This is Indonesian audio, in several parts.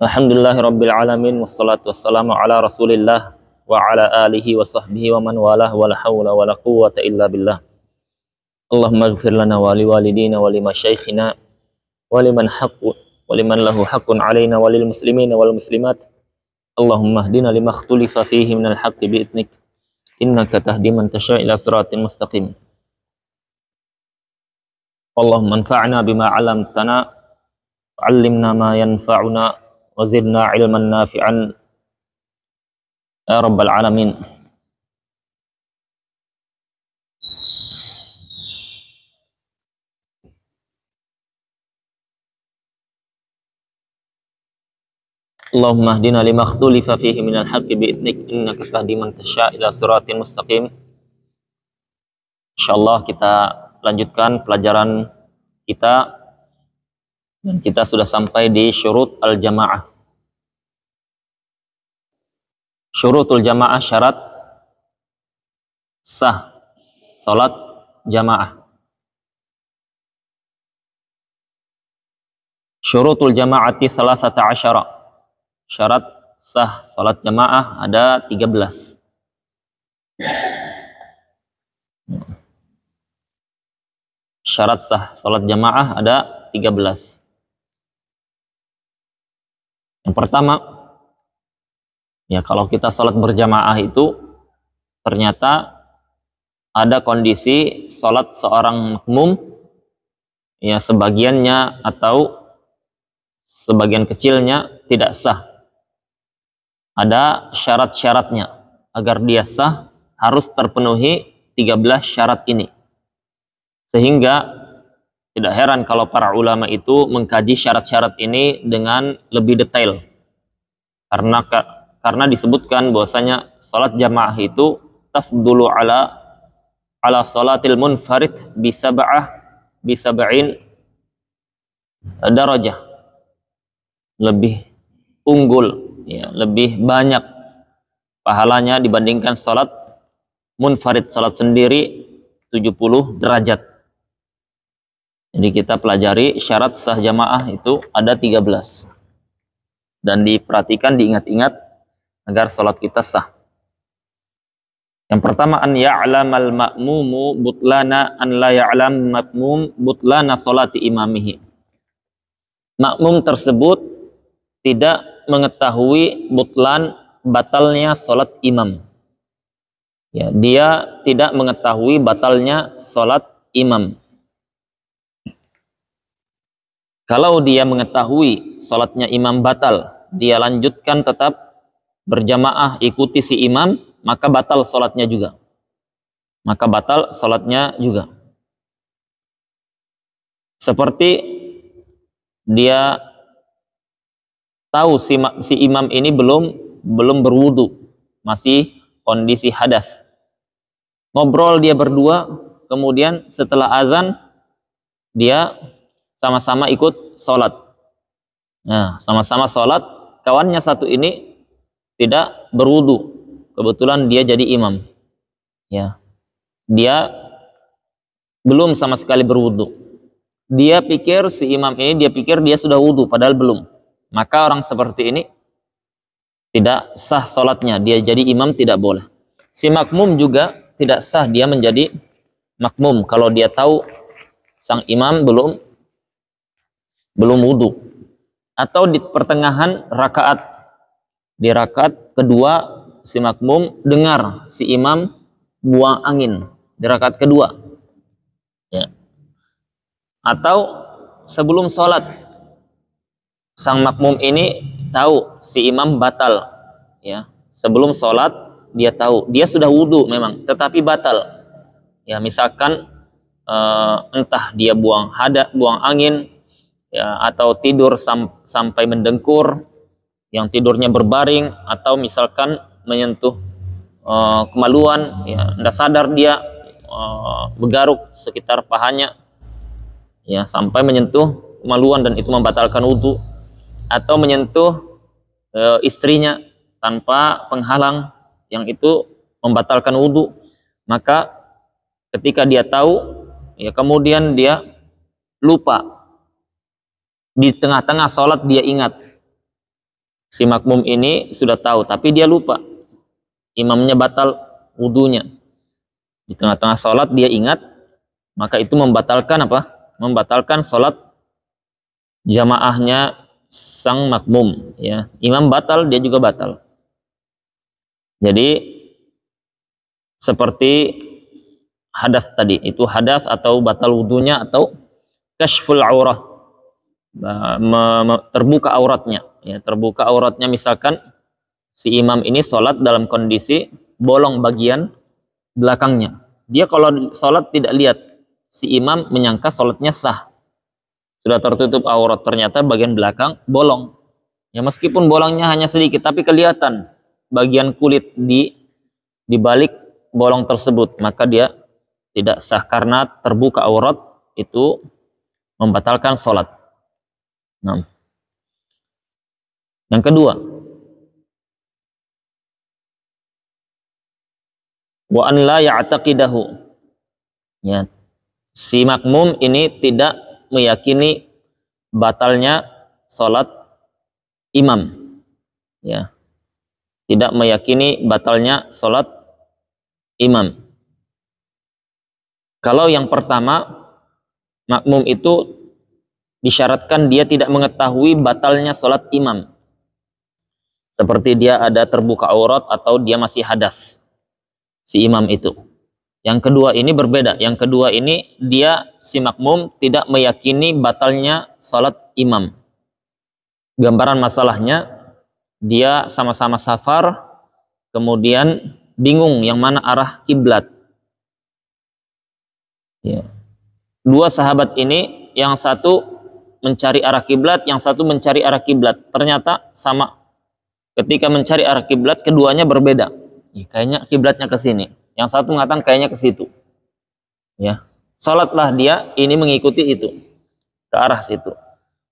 Alhamdulillah Rabbil Alamin Wassalatu wassalamu ala rasulillah Wa ala alihi wa sahbihi wa man walah Wa la hawla wa la quwata illa billah Allahumma gfir lana wa li walidina Wa lima syaikhina Wa liman haqqun Wa liman lahu haqqun alaina Wa lil muslimina wal muslimat Allahumma hdina lima khtulifa fihi minal haqqi bi'itnik Innaka tahdi man tasha ila siratin mustaqim Allahumma anfa'na bima alamtana Wa alimna ma yanfa'una وزدنا علما نافعا يا رب العالمين اللهم اهدنا لما اختلف فيه من الحق بإذنك إنك تهدي من تشاء إلى صراط مستقيم Insyaallah kita lanjutkan pelajaran kita dan kita sudah sampai di syurut al-jamaah. Syurutul jamaah syarat sah salat jamaah. Syurutul jamaati satu asyara. Syarat sah salat jamaah ada 13. Syarat sah salat jamaah ada 13. Yang pertama, ya kalau kita sholat berjamaah itu ternyata ada kondisi sholat seorang makmum ya sebagiannya atau sebagian kecilnya tidak sah. Ada syarat-syaratnya agar dia sah harus terpenuhi 13 syarat ini. Sehingga tidak heran kalau para ulama itu mengkaji syarat-syarat ini dengan lebih detail. Karena karena disebutkan bahwasanya salat jamaah itu tafdulu ala ala salatil munfarid bi sab'ah bi sab'in darajah. Lebih unggul, ya, lebih banyak pahalanya dibandingkan salat munfarid salat sendiri 70 derajat. Jadi kita pelajari syarat sah jamaah itu ada 13. Dan diperhatikan, diingat-ingat agar sholat kita sah. Yang pertama, an ya'lamal ma'mumu butlana an la ya'lam ma'mum butlana sholati imamihi. Makmum tersebut tidak mengetahui butlan batalnya sholat imam. Ya, dia tidak mengetahui batalnya sholat imam kalau dia mengetahui salatnya imam batal, dia lanjutkan tetap berjamaah ikuti si imam, maka batal salatnya juga. Maka batal salatnya juga. Seperti dia tahu si, si imam ini belum belum berwudu, masih kondisi hadas. Ngobrol dia berdua, kemudian setelah azan dia sama-sama ikut sholat. Nah, sama-sama sholat, kawannya satu ini tidak berwudu. Kebetulan dia jadi imam. Ya, dia belum sama sekali berwudu. Dia pikir si imam ini dia pikir dia sudah wudu, padahal belum. Maka orang seperti ini tidak sah sholatnya. Dia jadi imam tidak boleh. Si makmum juga tidak sah dia menjadi makmum kalau dia tahu sang imam belum belum wudhu atau di pertengahan rakaat di rakaat kedua si makmum dengar si imam buang angin di rakaat kedua ya atau sebelum sholat sang makmum ini tahu si imam batal ya sebelum sholat dia tahu dia sudah wudhu memang tetapi batal ya misalkan uh, entah dia buang hada buang angin ya, atau tidur sam sampai mendengkur yang tidurnya berbaring atau misalkan menyentuh uh, kemaluan ya tidak sadar dia uh, eh, begaruk sekitar pahanya ya sampai menyentuh kemaluan dan itu membatalkan wudhu atau menyentuh uh, istrinya tanpa penghalang yang itu membatalkan wudhu maka ketika dia tahu ya kemudian dia lupa di tengah-tengah sholat dia ingat si makmum ini sudah tahu tapi dia lupa imamnya batal wudhunya di tengah-tengah sholat dia ingat maka itu membatalkan apa membatalkan sholat jamaahnya sang makmum ya imam batal dia juga batal jadi seperti hadas tadi itu hadas atau batal wudhunya atau kasful aurah Nah, terbuka auratnya ya terbuka auratnya misalkan si imam ini sholat dalam kondisi bolong bagian belakangnya dia kalau sholat tidak lihat si imam menyangka sholatnya sah sudah tertutup aurat ternyata bagian belakang bolong ya meskipun bolongnya hanya sedikit tapi kelihatan bagian kulit di di balik bolong tersebut maka dia tidak sah karena terbuka aurat itu membatalkan sholat Nah. Iya. Yang kedua, wa an la ya'taqidahu. Ya. Si makmum ini tidak meyakini batalnya salat imam. Ya. Tidak meyakini batalnya salat imam. Kalau yang pertama makmum itu disyaratkan dia tidak mengetahui batalnya sholat imam. Seperti dia ada terbuka aurat atau dia masih hadas. Si imam itu. Yang kedua ini berbeda. Yang kedua ini dia si makmum tidak meyakini batalnya sholat imam. Gambaran masalahnya dia sama-sama safar kemudian bingung yang mana arah kiblat. Ya. Dua sahabat ini yang satu mencari arah kiblat, yang satu mencari arah kiblat. Ternyata sama. Ketika mencari arah kiblat, keduanya berbeda. Ya, kayaknya kiblatnya ke sini. Yang satu mengatakan kayaknya ke situ. Ya. Salatlah dia ini mengikuti itu. Ke arah situ.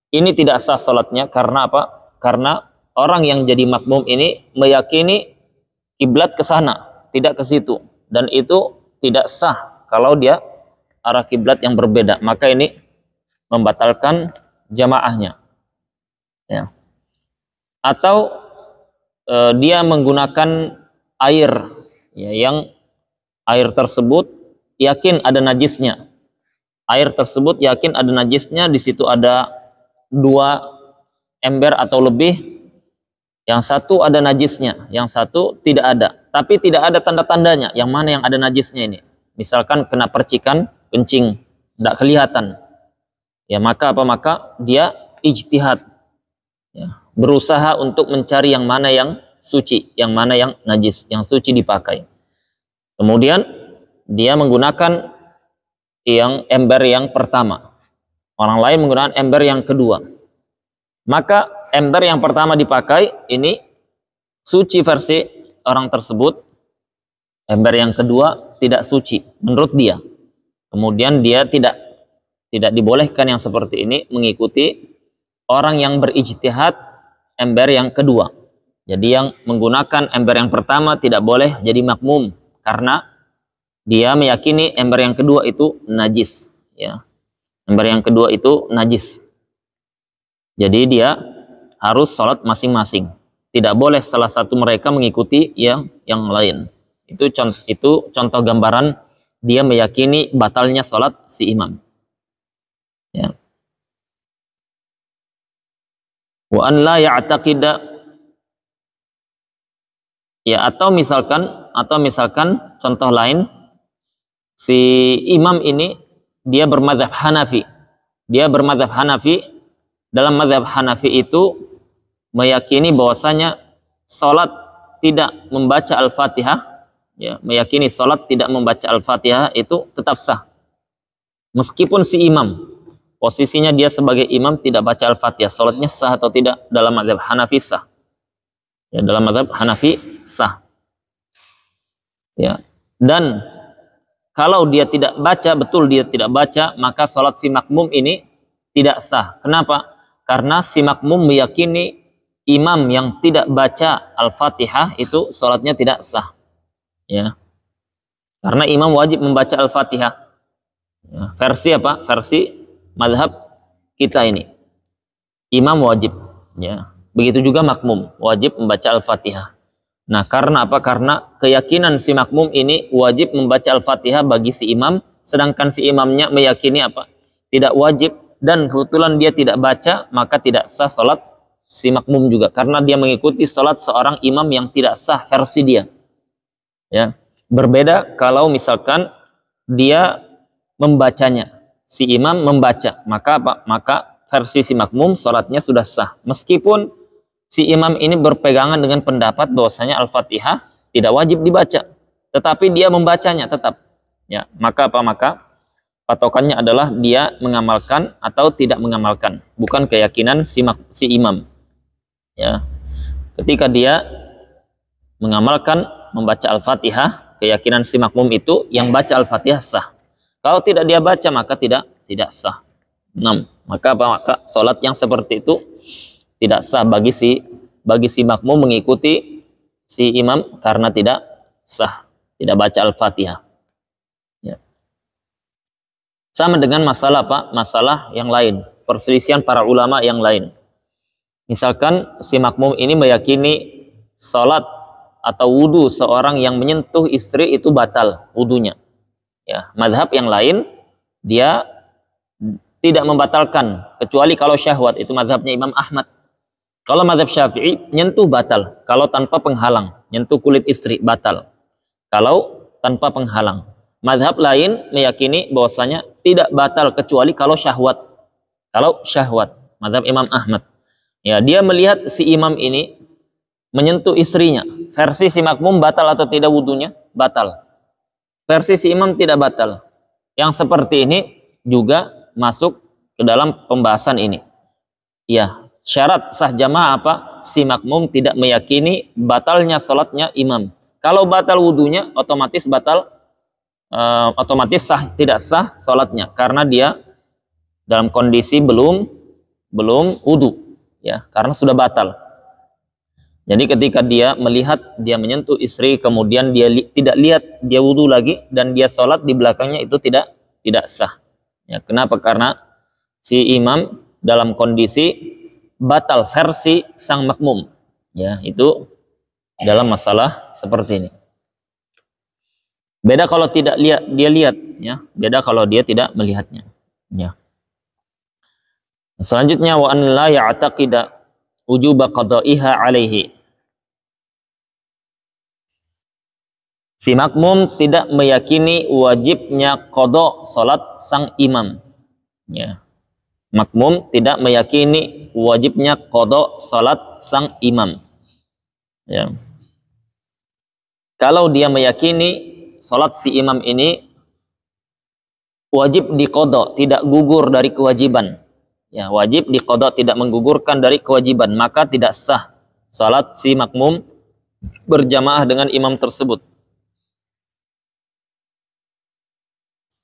Ini tidak sah salatnya karena apa? Karena orang yang jadi makmum ini meyakini kiblat ke sana, tidak ke situ. Dan itu tidak sah kalau dia arah kiblat yang berbeda. Maka ini membatalkan jamaahnya. Ya. Atau e, dia menggunakan air ya, yang air tersebut yakin ada najisnya. Air tersebut yakin ada najisnya, di situ ada dua ember atau lebih. Yang satu ada najisnya, yang satu tidak ada. Tapi tidak ada tanda-tandanya, yang mana yang ada najisnya ini. Misalkan kena percikan, kencing, tidak kelihatan ya maka apa maka dia ijtihad ya, berusaha untuk mencari yang mana yang suci yang mana yang najis yang suci dipakai kemudian dia menggunakan yang ember yang pertama orang lain menggunakan ember yang kedua maka ember yang pertama dipakai ini suci versi orang tersebut ember yang kedua tidak suci menurut dia kemudian dia tidak tidak dibolehkan yang seperti ini mengikuti orang yang berijtihad ember yang kedua. Jadi yang menggunakan ember yang pertama tidak boleh jadi makmum karena dia meyakini ember yang kedua itu najis, ya. Ember yang kedua itu najis. Jadi dia harus sholat masing-masing. Tidak boleh salah satu mereka mengikuti yang yang lain. Itu contoh, itu contoh gambaran dia meyakini batalnya sholat si imam ya. wa an la ya'taqida ya atau misalkan atau misalkan contoh lain si imam ini dia bermadzhab Hanafi dia bermadzhab Hanafi dalam mazhab Hanafi itu meyakini bahwasanya salat tidak membaca Al-Fatihah ya meyakini salat tidak membaca Al-Fatihah itu tetap sah meskipun si imam posisinya dia sebagai imam tidak baca Al-Fatihah, sholatnya sah atau tidak dalam madhab Hanafi sah. Ya, dalam madhab Hanafi sah. Ya. Dan kalau dia tidak baca, betul dia tidak baca, maka sholat si makmum ini tidak sah. Kenapa? Karena si makmum meyakini imam yang tidak baca Al-Fatihah itu sholatnya tidak sah. Ya. Karena imam wajib membaca Al-Fatihah. Ya. Versi apa? Versi madhab kita ini. Imam wajib. ya Begitu juga makmum, wajib membaca Al-Fatihah. Nah, karena apa? Karena keyakinan si makmum ini wajib membaca Al-Fatihah bagi si imam, sedangkan si imamnya meyakini apa? Tidak wajib dan kebetulan dia tidak baca, maka tidak sah salat si makmum juga karena dia mengikuti salat seorang imam yang tidak sah versi dia. Ya. Berbeda kalau misalkan dia membacanya si imam membaca, maka apa? Maka versi si makmum sholatnya sudah sah. Meskipun si imam ini berpegangan dengan pendapat bahwasanya Al-Fatihah tidak wajib dibaca, tetapi dia membacanya tetap. Ya, maka apa? Maka patokannya adalah dia mengamalkan atau tidak mengamalkan, bukan keyakinan si, mak si imam. Ya. Ketika dia mengamalkan membaca Al-Fatihah, keyakinan si makmum itu yang baca Al-Fatihah sah. Kalau tidak dia baca maka tidak tidak sah. 6. Maka apa? Maka salat yang seperti itu tidak sah bagi si bagi si makmum mengikuti si imam karena tidak sah, tidak baca Al-Fatihah. Ya. Sama dengan masalah Pak, masalah yang lain, perselisihan para ulama yang lain. Misalkan si makmum ini meyakini salat atau wudhu seorang yang menyentuh istri itu batal wudhunya. Ya, madhab yang lain dia tidak membatalkan kecuali kalau syahwat itu madhabnya Imam Ahmad. Kalau madhab Syafi'i nyentuh batal, kalau tanpa penghalang, nyentuh kulit istri batal. Kalau tanpa penghalang. Madhab lain meyakini bahwasanya tidak batal kecuali kalau syahwat. Kalau syahwat, madhab Imam Ahmad. Ya, dia melihat si imam ini menyentuh istrinya. Versi si makmum batal atau tidak wudhunya? Batal versi si imam tidak batal. Yang seperti ini juga masuk ke dalam pembahasan ini. Ya, syarat sah jamaah apa? Si makmum tidak meyakini batalnya sholatnya imam. Kalau batal wudhunya, otomatis batal, uh, otomatis sah tidak sah sholatnya karena dia dalam kondisi belum belum wudhu, ya karena sudah batal. Jadi ketika dia melihat, dia menyentuh istri, kemudian dia li tidak lihat, dia wudhu lagi, dan dia sholat di belakangnya itu tidak tidak sah. Ya, kenapa? Karena si imam dalam kondisi batal versi sang makmum. Ya, itu dalam masalah seperti ini. Beda kalau tidak lihat, dia lihat. Ya, beda kalau dia tidak melihatnya. Ya. Selanjutnya wa an la ya'taqida ujuba qada'iha alaihi Si makmum tidak meyakini wajibnya kodok sholat sang imam. Ya. Makmum tidak meyakini wajibnya kodok sholat sang imam. Ya. Kalau dia meyakini sholat si imam ini wajib dikodok, tidak gugur dari kewajiban. Ya, wajib dikodok, tidak menggugurkan dari kewajiban, maka tidak sah sholat si makmum berjamaah dengan imam tersebut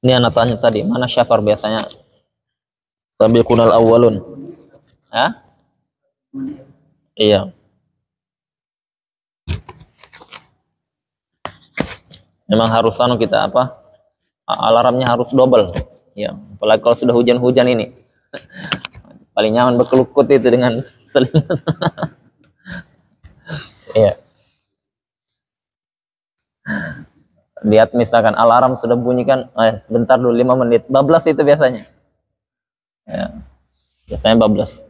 Ini anak tanya tadi, mana syafar biasanya? sambil kunal awalun ya? Iya. Memang harus anu kita apa? Alarmnya harus double. Ya, apalagi kalau sudah hujan-hujan ini. Paling nyaman berkelukut itu dengan selimut. Iya. lihat misalkan alarm sudah bunyikan eh, bentar dulu 5 menit bablas itu biasanya ya. biasanya bablas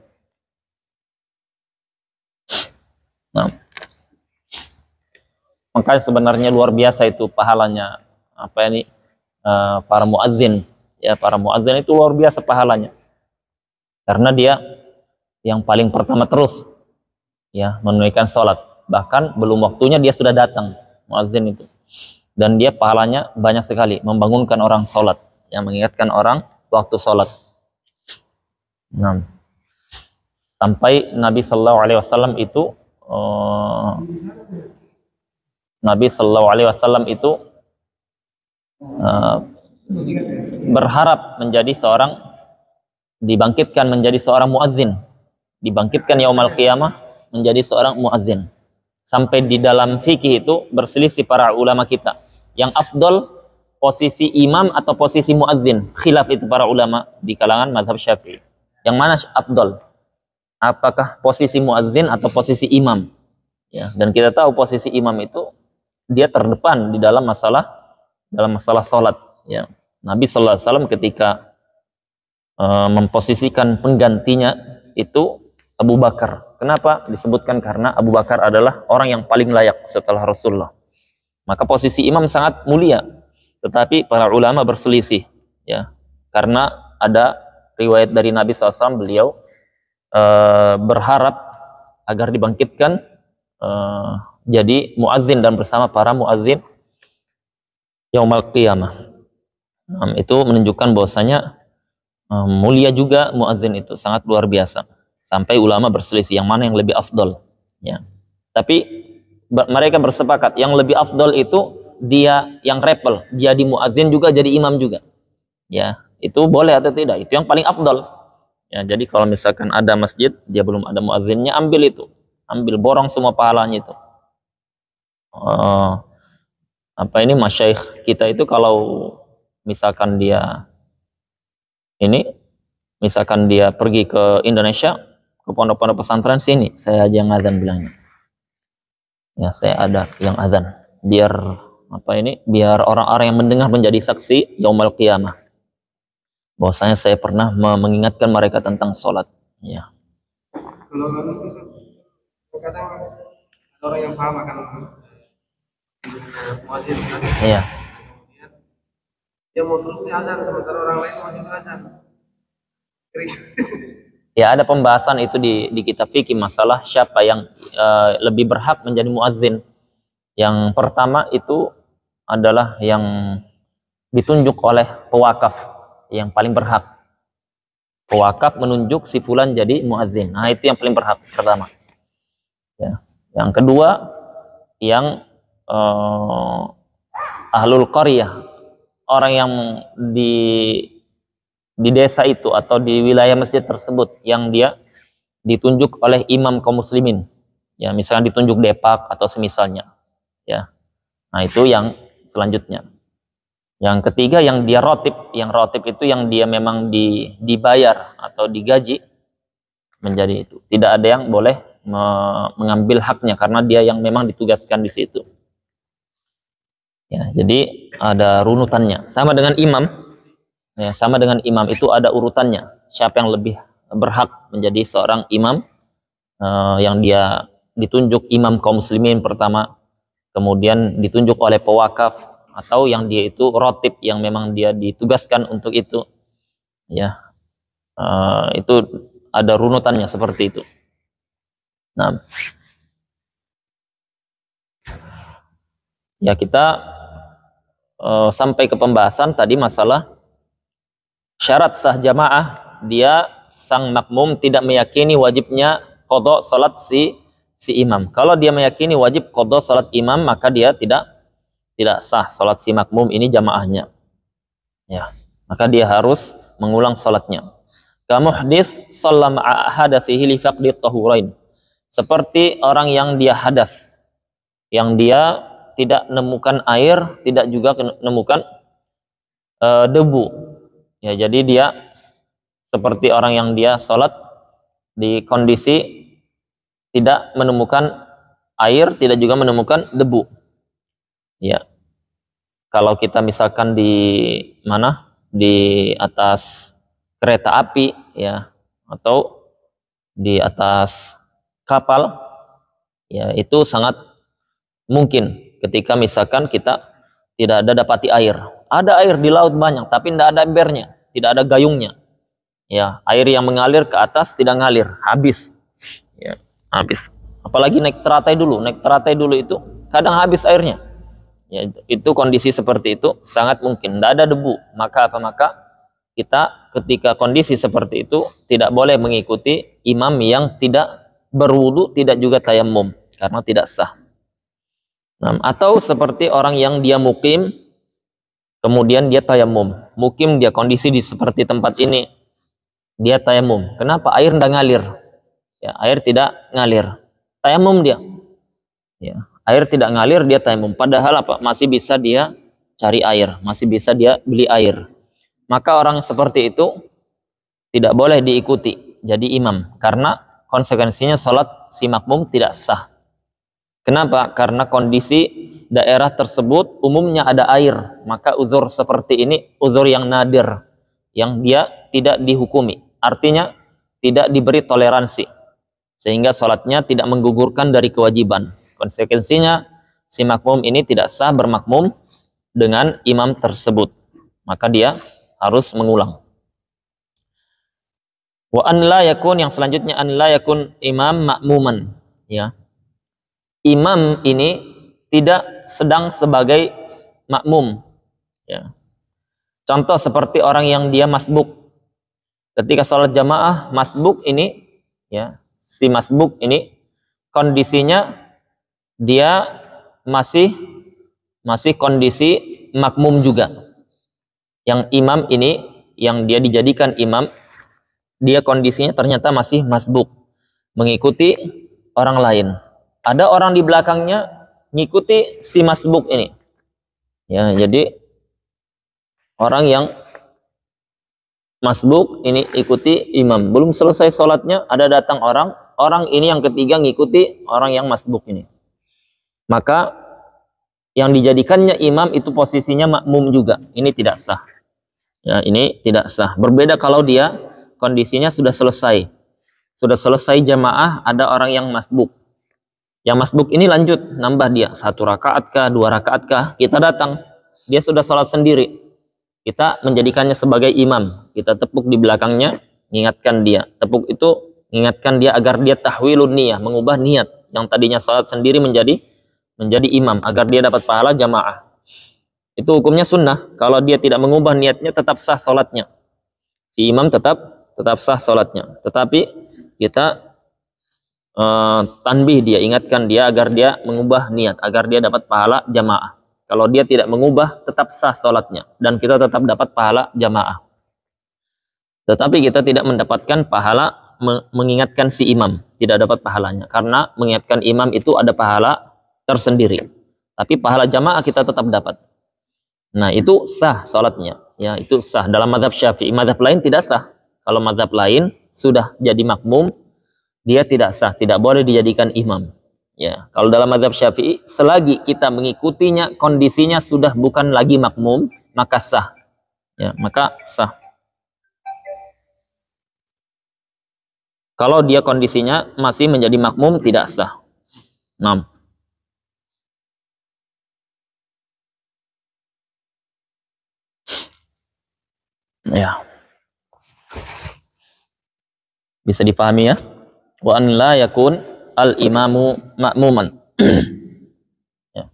nah maka sebenarnya luar biasa itu pahalanya apa ini uh, para muadzin ya para muadzin itu luar biasa pahalanya karena dia yang paling pertama terus ya menunaikan sholat bahkan belum waktunya dia sudah datang muadzin itu dan dia pahalanya banyak sekali membangunkan orang sholat yang mengingatkan orang waktu sholat nah. sampai Nabi Shallallahu Alaihi Wasallam itu uh, Nabi Shallallahu Alaihi Wasallam itu uh, berharap menjadi seorang dibangkitkan menjadi seorang muadzin dibangkitkan Yaum Al qiyamah menjadi seorang muadzin sampai di dalam fikih itu berselisih para ulama kita yang afdol posisi imam atau posisi muadzin. Khilaf itu para ulama di kalangan mazhab Syafi'i. Yang mana afdol? Apakah posisi muadzin atau posisi imam? Ya, dan kita tahu posisi imam itu dia terdepan di dalam masalah dalam masalah salat, ya. Nabi sallallahu alaihi wasallam ketika uh, memposisikan penggantinya itu Abu Bakar. Kenapa disebutkan karena Abu Bakar adalah orang yang paling layak setelah Rasulullah. Maka posisi imam sangat mulia. Tetapi para ulama berselisih ya. Karena ada riwayat dari Nabi SAW beliau e, berharap agar dibangkitkan e, jadi muadzin dan bersama para muadzin yaumal qiyamah. Um, itu menunjukkan bahwasanya um, mulia juga muadzin itu sangat luar biasa. Sampai ulama berselisih yang mana yang lebih afdol. Ya. Tapi mereka bersepakat yang lebih afdol itu dia yang repel, jadi muazin juga, jadi imam juga. Ya, itu boleh atau tidak? Itu yang paling afdol. Ya, jadi kalau misalkan ada masjid, dia belum ada muazinnya ambil itu. Ambil borong semua pahalanya itu. oh, apa ini masyaikh kita itu kalau misalkan dia ini misalkan dia pergi ke Indonesia ke pondok-pondok pesantren sini saya aja ngazan bilangnya ya saya ada yang azan biar apa ini biar orang-orang yang mendengar menjadi saksi yaumul qiyamah bahwasanya saya pernah mengingatkan mereka tentang sholat ya kadang orang yang paham akan muazin iya dia mau terus azan sementara orang lain mau azan Ya ada pembahasan itu di, di kitab fikih masalah siapa yang uh, lebih berhak menjadi muadzin. Yang pertama itu adalah yang ditunjuk oleh pewakaf yang paling berhak. Pewakaf menunjuk si fulan jadi muadzin. Nah itu yang paling berhak pertama. Ya. Yang kedua yang uh, ahlul qaryah orang yang di di desa itu atau di wilayah masjid tersebut yang dia ditunjuk oleh imam kaum muslimin ya misalnya ditunjuk depak atau semisalnya ya nah itu yang selanjutnya yang ketiga yang dia rotip yang rotip itu yang dia memang di, dibayar atau digaji menjadi itu tidak ada yang boleh me, mengambil haknya karena dia yang memang ditugaskan di situ ya jadi ada runutannya sama dengan imam Ya, sama dengan imam itu ada urutannya. Siapa yang lebih berhak menjadi seorang imam uh, yang dia ditunjuk imam kaum muslimin pertama, kemudian ditunjuk oleh pewakaf atau yang dia itu rotip yang memang dia ditugaskan untuk itu. Ya, uh, itu ada runutannya seperti itu. Nah, ya kita uh, sampai ke pembahasan tadi masalah syarat sah jamaah dia sang makmum tidak meyakini wajibnya kodok salat si si imam. Kalau dia meyakini wajib kodok salat imam maka dia tidak tidak sah salat si makmum ini jamaahnya. Ya, maka dia harus mengulang salatnya. Kamuhdis sallam hadathihi di tahurain. Seperti orang yang dia hadas yang dia tidak nemukan air, tidak juga nemukan uh, debu Ya, jadi dia seperti orang yang dia sholat di kondisi tidak menemukan air, tidak juga menemukan debu. Ya. Kalau kita misalkan di mana? Di atas kereta api ya atau di atas kapal ya itu sangat mungkin ketika misalkan kita tidak ada dapati air. Ada air di laut banyak tapi tidak ada embernya tidak ada gayungnya. Ya, air yang mengalir ke atas tidak ngalir, habis. Ya, habis. Apalagi naik teratai dulu, naik teratai dulu itu kadang habis airnya. Ya, itu kondisi seperti itu sangat mungkin tidak ada debu. Maka apa maka kita ketika kondisi seperti itu tidak boleh mengikuti imam yang tidak berwudu, tidak juga tayamum karena tidak sah. Nah, atau seperti orang yang dia mukim Kemudian dia tayamum. Mukim dia kondisi di seperti tempat ini. Dia tayamum. Kenapa? Air tidak ngalir. Ya, air tidak ngalir. Tayamum dia. Ya, air tidak ngalir dia tayamum. Padahal apa? Masih bisa dia cari air, masih bisa dia beli air. Maka orang seperti itu tidak boleh diikuti jadi imam karena konsekuensinya salat si makmum tidak sah. Kenapa? Karena kondisi daerah tersebut umumnya ada air, maka uzur seperti ini uzur yang nadir, yang dia tidak dihukumi. Artinya tidak diberi toleransi. Sehingga sholatnya tidak menggugurkan dari kewajiban. Konsekuensinya si makmum ini tidak sah bermakmum dengan imam tersebut. Maka dia harus mengulang. Wa an la yakun yang selanjutnya an la yakun imam makmuman ya. Imam ini tidak sedang sebagai makmum. Ya. Contoh seperti orang yang dia masbuk. Ketika sholat jamaah masbuk ini, ya si masbuk ini kondisinya dia masih masih kondisi makmum juga. Yang imam ini yang dia dijadikan imam dia kondisinya ternyata masih masbuk mengikuti orang lain. Ada orang di belakangnya ngikuti si masbuk ini. Ya, jadi orang yang masbuk ini ikuti imam. Belum selesai sholatnya ada datang orang, orang ini yang ketiga ngikuti orang yang masbuk ini. Maka yang dijadikannya imam itu posisinya makmum juga. Ini tidak sah. Ya, ini tidak sah. Berbeda kalau dia kondisinya sudah selesai. Sudah selesai jamaah, ada orang yang masbuk yang masbuk ini lanjut, nambah dia. Satu rakaat kah, dua rakaat kah. Kita datang, dia sudah sholat sendiri. Kita menjadikannya sebagai imam. Kita tepuk di belakangnya, ingatkan dia. Tepuk itu, ingatkan dia agar dia tahwilun niyah, mengubah niat. Yang tadinya sholat sendiri menjadi menjadi imam. Agar dia dapat pahala jamaah. Itu hukumnya sunnah. Kalau dia tidak mengubah niatnya, tetap sah sholatnya. Si imam tetap tetap sah sholatnya. Tetapi kita uh, tanbih dia, ingatkan dia agar dia mengubah niat, agar dia dapat pahala jamaah. Kalau dia tidak mengubah, tetap sah sholatnya. Dan kita tetap dapat pahala jamaah. Tetapi kita tidak mendapatkan pahala mengingatkan si imam. Tidak dapat pahalanya. Karena mengingatkan imam itu ada pahala tersendiri. Tapi pahala jamaah kita tetap dapat. Nah itu sah sholatnya. Ya, itu sah. Dalam madhab syafi'i. Madhab lain tidak sah. Kalau madhab lain sudah jadi makmum, dia tidak sah, tidak boleh dijadikan imam. Ya, kalau dalam mazhab Syafi'i, selagi kita mengikutinya kondisinya sudah bukan lagi makmum, maka sah. Ya, maka sah. Kalau dia kondisinya masih menjadi makmum tidak sah. 6. Ya. Bisa dipahami ya? wa an la yakun al imamu ma'muman ya.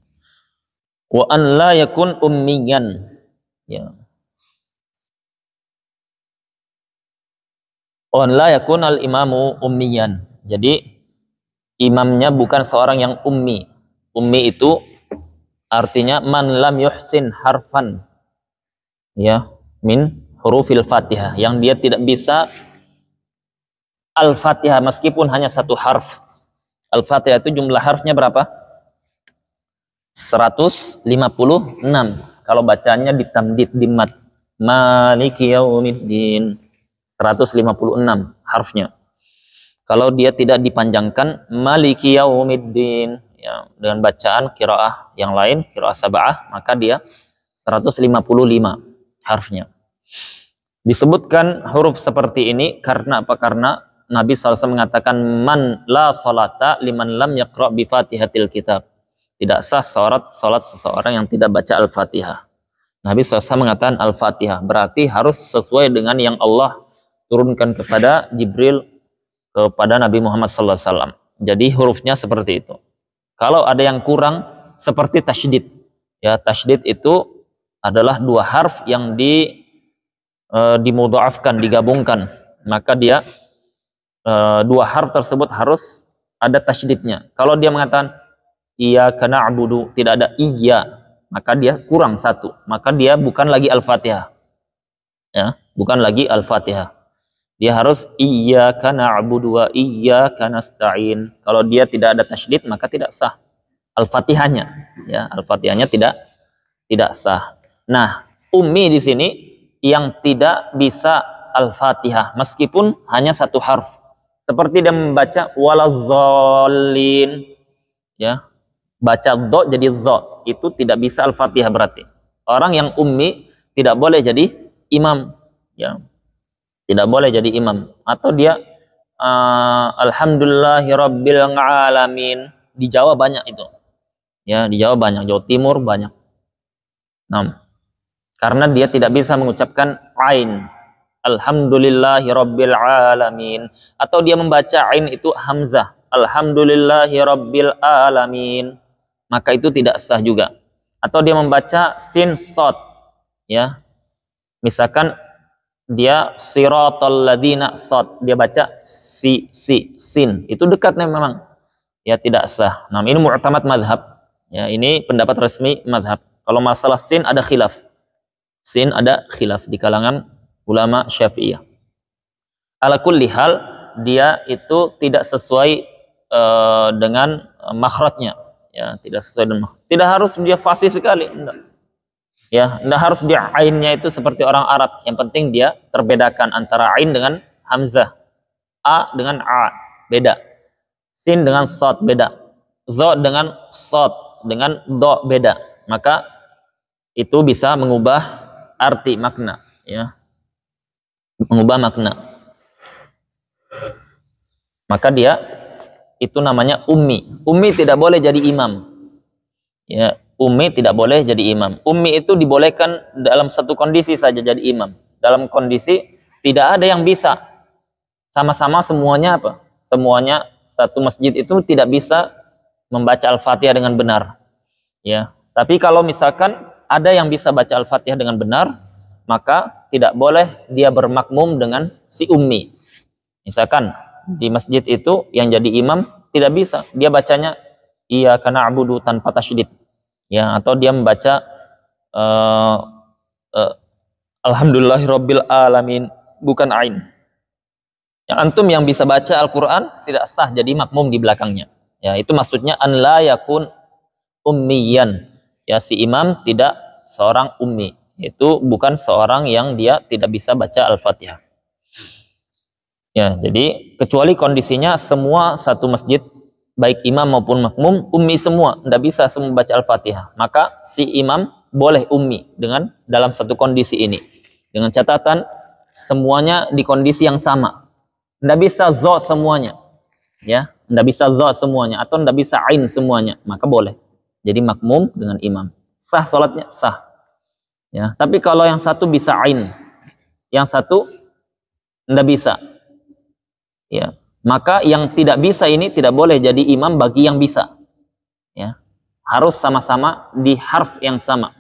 wa an la yakun ummiyan ya wa an la yakun al imamu ummiyan jadi imamnya bukan seorang yang ummi ummi itu artinya man lam yuhsin harfan ya min hurufil fatihah yang dia tidak bisa Al-Fatihah meskipun hanya satu harf. Al-Fatihah itu jumlah harfnya berapa? 156. Kalau bacanya ditamdid di mat. Maliki yaumiddin. 156 harfnya. Kalau dia tidak dipanjangkan Maliki yaumiddin ya, dengan bacaan kiraah yang lain, kiraah sab'ah, maka dia 155 harfnya. Disebutkan huruf seperti ini karena apa? Karena Nabi SAW mengatakan man la salata liman lam yaqra bi fatihatil kitab. Tidak sah salat salat seseorang yang tidak baca Al-Fatihah. Nabi SAW mengatakan Al-Fatihah berarti harus sesuai dengan yang Allah turunkan kepada Jibril kepada Nabi Muhammad SAW. Jadi hurufnya seperti itu. Kalau ada yang kurang seperti tasydid. Ya, tasydid itu adalah dua harf yang di e, eh, dimudhafkan, digabungkan. Maka dia Eh, dua harf tersebut harus ada tasydidnya. Kalau dia mengatakan iya karena abudu tidak ada iya, maka dia kurang satu, maka dia bukan lagi al-fatihah. Ya, bukan lagi al-fatihah. Dia harus iya karena abudu wa iya karena stain. Kalau dia tidak ada tasydid maka tidak sah al-fatihahnya. Ya, al-fatihahnya tidak tidak sah. Nah, ummi di sini yang tidak bisa al-fatihah meskipun hanya satu harf seperti dia membaca walazolin, Ya. Baca do jadi zo. Itu tidak bisa Al-Fatihah berarti. Orang yang ummi tidak boleh jadi imam. Ya. Tidak boleh jadi imam. Atau dia uh, rabbil alamin. Di Jawa banyak itu. Ya, di Jawa banyak, Jawa Timur banyak. Nah, karena dia tidak bisa mengucapkan ain Alhamdulillahi Rabbil Alamin. Atau dia membaca Ain itu Hamzah. Alhamdulillahi Rabbil Alamin. Maka itu tidak sah juga. Atau dia membaca Sin Sot. Ya. Misalkan dia Siratul ladina sot. Dia baca si, si, sin. Itu dekatnya memang. Ya tidak sah. Nah ini mu'tamad madhab. Ya, ini pendapat resmi madhab. Kalau masalah sin ada khilaf. Sin ada khilaf di kalangan ulama Syafi'iyah. Ala kulli hal dia itu tidak sesuai uh, dengan eh, makhrajnya ya, tidak sesuai dengan makhrat. Tidak harus dia fasih sekali, enggak. Ya, enggak harus dia ainnya itu seperti orang Arab. Yang penting dia terbedakan antara ain dengan hamzah. A dengan a, beda. Sin dengan sod, beda. Zo dengan sod, dengan do, beda. Maka itu bisa mengubah arti makna, ya mengubah makna maka dia itu namanya ummi ummi tidak boleh jadi imam ya ummi tidak boleh jadi imam ummi itu dibolehkan dalam satu kondisi saja jadi imam dalam kondisi tidak ada yang bisa sama-sama semuanya apa semuanya satu masjid itu tidak bisa membaca al-fatihah dengan benar ya tapi kalau misalkan ada yang bisa baca al-fatihah dengan benar maka tidak boleh dia bermakmum dengan si ummi. Misalkan di masjid itu yang jadi imam tidak bisa, dia bacanya iya karena abudu tanpa tasydid. Ya, atau dia membaca uh, uh, Rabbil alamin bukan ain. Yang antum yang bisa baca Al-Qur'an tidak sah jadi makmum di belakangnya. Ya, itu maksudnya an la yakun ummiyan. Ya, si imam tidak seorang ummi itu bukan seorang yang dia tidak bisa baca Al-Fatihah. Ya, jadi kecuali kondisinya semua satu masjid baik imam maupun makmum ummi semua, tidak bisa semua baca Al-Fatihah. Maka si imam boleh ummi dengan dalam satu kondisi ini. Dengan catatan semuanya di kondisi yang sama. Tidak bisa zo semuanya. Ya, tidak bisa zo semuanya atau tidak bisa ain semuanya, maka boleh. Jadi makmum dengan imam. Sah salatnya? Sah. Ya, tapi kalau yang satu bisa ain, yang satu tidak bisa. Ya, maka yang tidak bisa ini tidak boleh jadi imam bagi yang bisa. Ya, harus sama-sama di harf yang sama.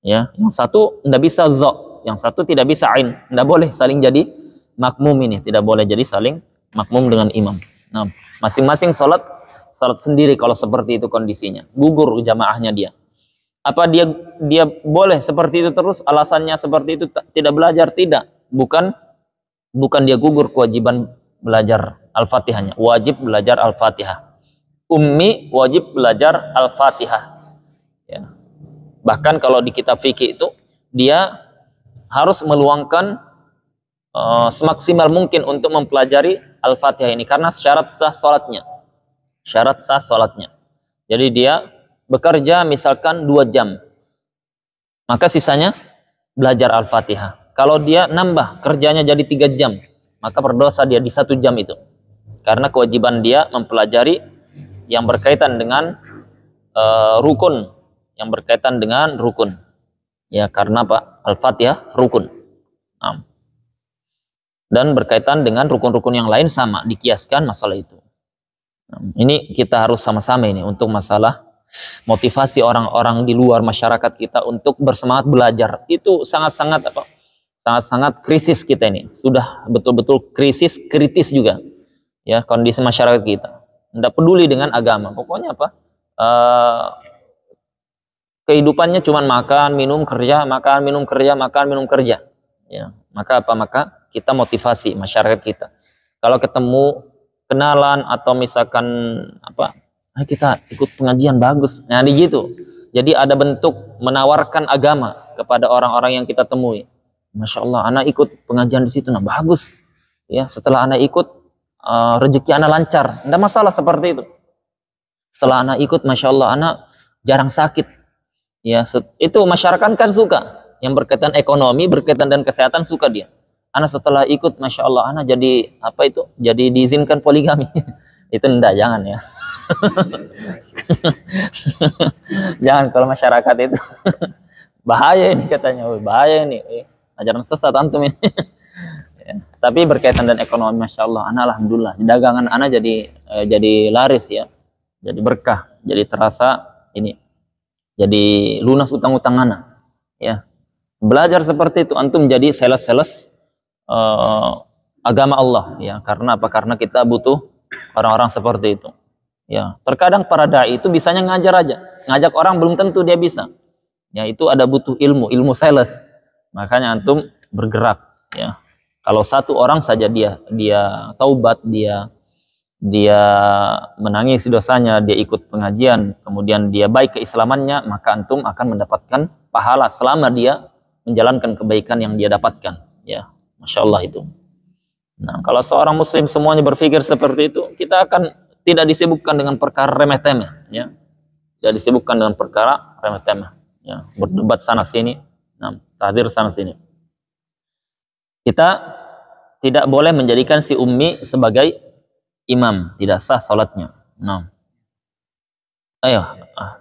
Ya, yang satu tidak bisa zo, yang satu tidak bisa ain, tidak boleh saling jadi makmum ini, tidak boleh jadi saling makmum dengan imam. Nah, masing-masing sholat sholat sendiri kalau seperti itu kondisinya, gugur jamaahnya dia. Apa dia dia boleh seperti itu terus? Alasannya seperti itu tidak belajar tidak. Bukan bukan dia gugur kewajiban belajar Al-Fatihahnya. Wajib belajar Al-Fatihah. Ummi wajib belajar Al-Fatihah. Ya. Bahkan kalau di kitab fikih itu dia harus meluangkan uh, semaksimal mungkin untuk mempelajari Al-Fatihah ini karena syarat sah solatnya Syarat sah solatnya Jadi dia bekerja misalkan dua jam. Maka sisanya belajar Al-Fatihah. Kalau dia nambah kerjanya jadi tiga jam, maka berdosa dia di satu jam itu. Karena kewajiban dia mempelajari yang berkaitan dengan uh, rukun, yang berkaitan dengan rukun. Ya, karena Pak Al-Fatihah rukun. Nah. Dan berkaitan dengan rukun-rukun yang lain sama, dikiaskan masalah itu. ini kita harus sama-sama ini untuk masalah motivasi orang-orang di luar masyarakat kita untuk bersemangat belajar itu sangat-sangat apa sangat-sangat krisis kita ini sudah betul-betul krisis kritis juga ya kondisi masyarakat kita tidak peduli dengan agama pokoknya apa uh, kehidupannya cuma makan minum kerja makan minum kerja makan minum kerja ya maka apa maka kita motivasi masyarakat kita kalau ketemu kenalan atau misalkan apa nah kita ikut pengajian bagus nah di gitu jadi ada bentuk menawarkan agama kepada orang-orang yang kita temui masya Allah anak ikut pengajian di situ nah bagus ya setelah anak ikut uh, rezeki anak lancar tidak masalah seperti itu setelah anak ikut masya Allah anak jarang sakit ya itu masyarakat kan suka yang berkaitan ekonomi berkaitan dan kesehatan suka dia anak setelah ikut masya Allah anak jadi apa itu jadi diizinkan poligami itu ndak jangan ya Jangan kalau masyarakat itu bahaya ini katanya, bahaya ini eh, ajaran sesat antum ini. Ya, tapi berkaitan dengan ekonomi, masya Allah, anak alhamdulillah dagangan anak jadi eh, jadi laris ya, jadi berkah, jadi terasa ini, jadi lunas utang-utang anak. Ya, belajar seperti itu antum jadi sales-sales eh, agama Allah ya, karena apa? Karena kita butuh orang-orang seperti itu. Ya, terkadang para dai itu bisanya ngajar aja. Ngajak orang belum tentu dia bisa. Ya, itu ada butuh ilmu, ilmu sales. Makanya antum bergerak, ya. Kalau satu orang saja dia dia taubat, dia dia menangis dosanya, dia ikut pengajian, kemudian dia baik keislamannya, maka antum akan mendapatkan pahala selama dia menjalankan kebaikan yang dia dapatkan. Ya, masya Allah itu. Nah, kalau seorang muslim semuanya berpikir seperti itu, kita akan tidak disibukkan dengan perkara remeh-temeh ya. Tidak disibukkan dengan perkara remeh-temeh ya. Berdebat sana sini, nah, tahdir sana sini. Kita tidak boleh menjadikan si ummi sebagai imam, tidak sah salatnya. Nah. Ayo. Ah.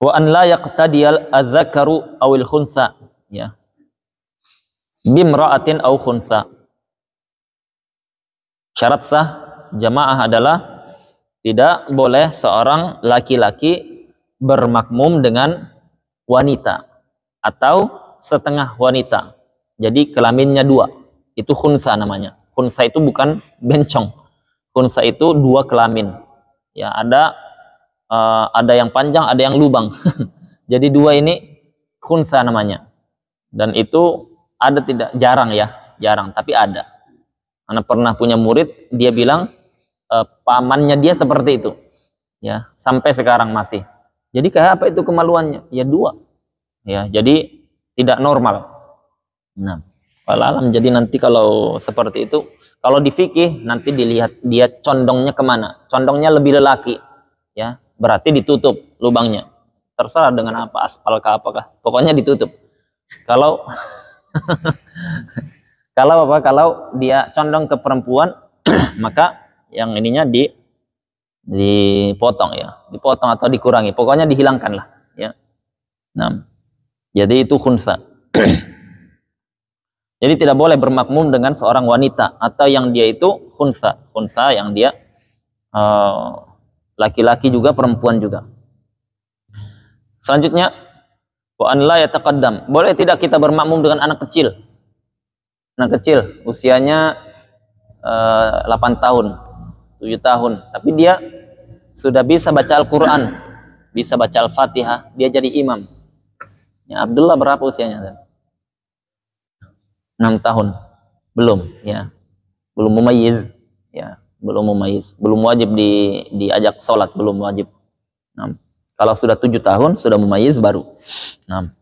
Wa an la yaqtadiyal adzakaru awil khunsa ya bimra'atin au khunsa. Syarat sah jamaah adalah tidak boleh seorang laki-laki bermakmum dengan wanita atau setengah wanita. Jadi kelaminnya dua. Itu khunsa namanya. Khunsa itu bukan bencong. Khunsa itu dua kelamin. Ya, ada uh, ada yang panjang, ada yang lubang. Jadi dua ini khunsa namanya. Dan itu ada tidak jarang ya jarang tapi ada karena pernah punya murid dia bilang e, pamannya dia seperti itu ya sampai sekarang masih jadi kayak apa itu kemaluannya ya dua ya jadi tidak normal nah alam jadi nanti kalau seperti itu kalau di fikih nanti dilihat dia condongnya kemana condongnya lebih lelaki ya berarti ditutup lubangnya terserah dengan apa aspal apakah pokoknya ditutup kalau kalau apa kalau dia condong ke perempuan maka yang ininya di dipotong ya dipotong atau dikurangi pokoknya dihilangkan lah ya nah jadi itu khunsa jadi tidak boleh bermakmum dengan seorang wanita atau yang dia itu khunsa khunsa yang dia eh, laki-laki uh, laki -laki juga perempuan juga selanjutnya wa an la yataqaddam. Boleh tidak kita bermakmum dengan anak kecil? Anak kecil usianya uh, eh, 8 tahun, 7 tahun, tapi dia sudah bisa baca Al-Qur'an, bisa baca Al-Fatihah, dia jadi imam. Ya, Abdullah berapa usianya? 6 tahun. Belum, ya. Belum mumayyiz, ya. Belum mumayyiz, belum wajib di diajak salat, belum wajib. Nah. Kalau sudah tujuh tahun, sudah mumayyiz baru. Nah.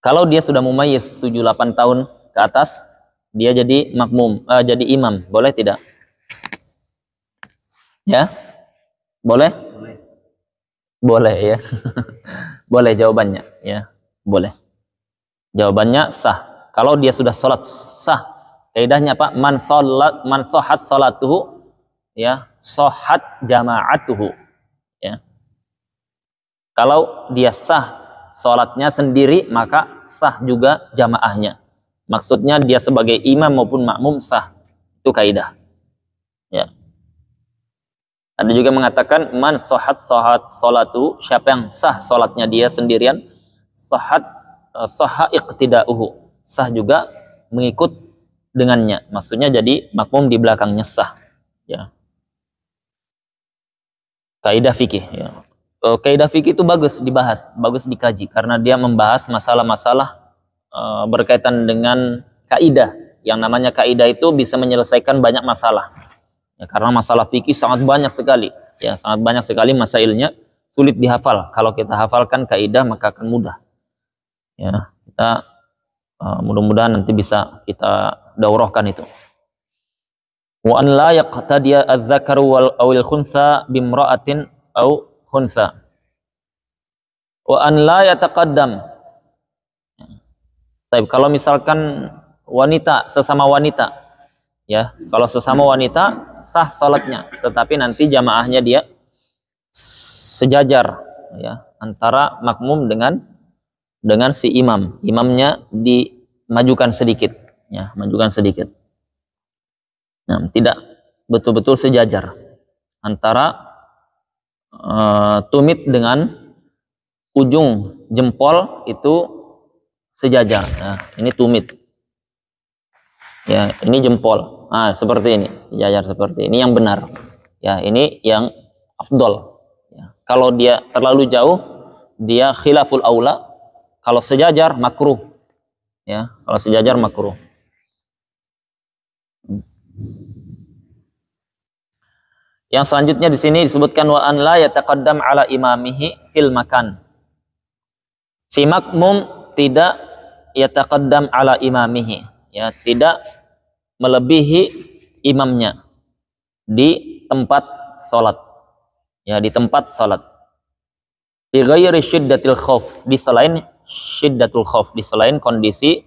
Kalau dia sudah mumayyiz tujuh lapan tahun ke atas, dia jadi makmum, uh, jadi imam. Boleh tidak? Ya? Boleh? Boleh, boleh ya. boleh jawabannya. ya Boleh. Jawabannya sah. Kalau dia sudah sholat, sah. Kaidahnya apa? Man sholat, man sholat sholatuhu, ya, shohat jama'atuhu kalau dia sah sholatnya sendiri, maka sah juga jamaahnya. Maksudnya dia sebagai imam maupun makmum sah. Itu kaidah. Ya. Ada juga mengatakan man sahat sahat salatu, siapa yang sah salatnya dia sendirian, sahat e, saha iqtida'uhu. Sah juga mengikut dengannya. Maksudnya jadi makmum di belakangnya sah. Ya. Kaidah fikih ya uh, kaidah fikih itu bagus dibahas, bagus dikaji karena dia membahas masalah-masalah uh, berkaitan dengan kaidah. Yang namanya kaidah itu bisa menyelesaikan banyak masalah. Ya, karena masalah fikih sangat banyak sekali, ya sangat banyak sekali masailnya sulit dihafal. Kalau kita hafalkan kaidah maka akan mudah. Ya, kita uh, mudah-mudahan nanti bisa kita daurahkan itu wa an la yaqtadiya adz-dzakaru wal awil khunsa bimra'atin au unsa wa an la yataqaddam Tapi kalau misalkan wanita sesama wanita ya kalau sesama wanita sah salatnya tetapi nanti jamaahnya dia sejajar ya antara makmum dengan dengan si imam imamnya dimajukan sedikit ya majukan sedikit nah tidak betul-betul sejajar antara Eh, tumit dengan ujung jempol itu sejajar. Nah, ini tumit. Ya, ini jempol. Ah, seperti ini, sejajar seperti ini yang benar. Ya, ini yang afdol. Ya, kalau dia terlalu jauh, dia khilaful aula. Kalau sejajar makruh. Ya, kalau sejajar makruh. Yang selanjutnya di sini disebutkan wa an la yataqaddam ala imamihi fil makan. Si makmum tidak yataqaddam ala imamihi, ya, tidak melebihi imamnya di tempat salat. Ya, di tempat salat. Di ghairi syiddatil khauf, di selain syiddatul khauf, di selain kondisi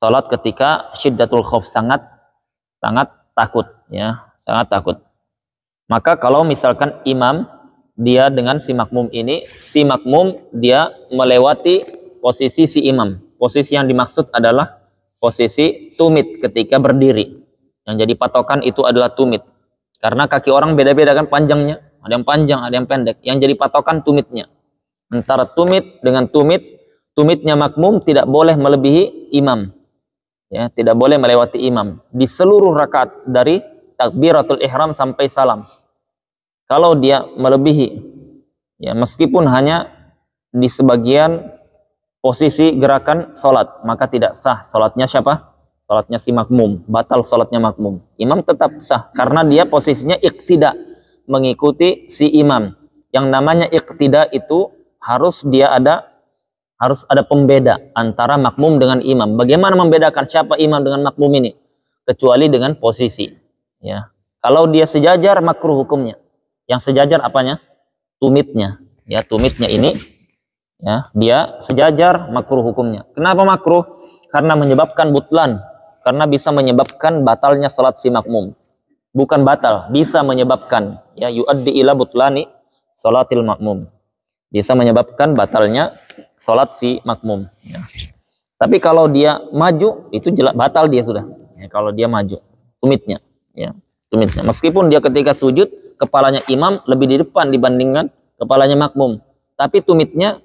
salat ketika syiddatul khauf sangat sangat takut, ya, sangat takut. Maka kalau misalkan imam dia dengan si makmum ini, si makmum dia melewati posisi si imam. Posisi yang dimaksud adalah posisi tumit ketika berdiri. Yang jadi patokan itu adalah tumit. Karena kaki orang beda-beda kan panjangnya. Ada yang panjang, ada yang pendek. Yang jadi patokan tumitnya. Antara tumit dengan tumit, tumitnya makmum tidak boleh melebihi imam. Ya, tidak boleh melewati imam di seluruh rakaat dari takbiratul ihram sampai salam. Kalau dia melebihi ya meskipun hanya di sebagian posisi gerakan sholat, maka tidak sah sholatnya siapa? Sholatnya si makmum, batal sholatnya makmum. Imam tetap sah karena dia posisinya iktida mengikuti si imam. Yang namanya iktida itu harus dia ada harus ada pembeda antara makmum dengan imam. Bagaimana membedakan siapa imam dengan makmum ini? Kecuali dengan posisi ya kalau dia sejajar makruh hukumnya yang sejajar apanya tumitnya ya tumitnya ini ya dia sejajar makruh hukumnya kenapa makruh karena menyebabkan butlan karena bisa menyebabkan batalnya salat si makmum bukan batal bisa menyebabkan ya yuaddi ila butlani salatil makmum bisa menyebabkan batalnya salat si makmum ya. tapi kalau dia maju itu jelas batal dia sudah ya, kalau dia maju tumitnya ya tumitnya meskipun dia ketika sujud kepalanya imam lebih di depan dibandingkan kepalanya makmum tapi tumitnya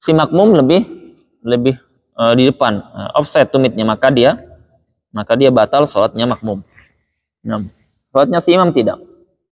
si makmum lebih lebih uh, di depan uh, offset tumitnya maka dia maka dia batal sholatnya makmum nah, sholatnya si imam tidak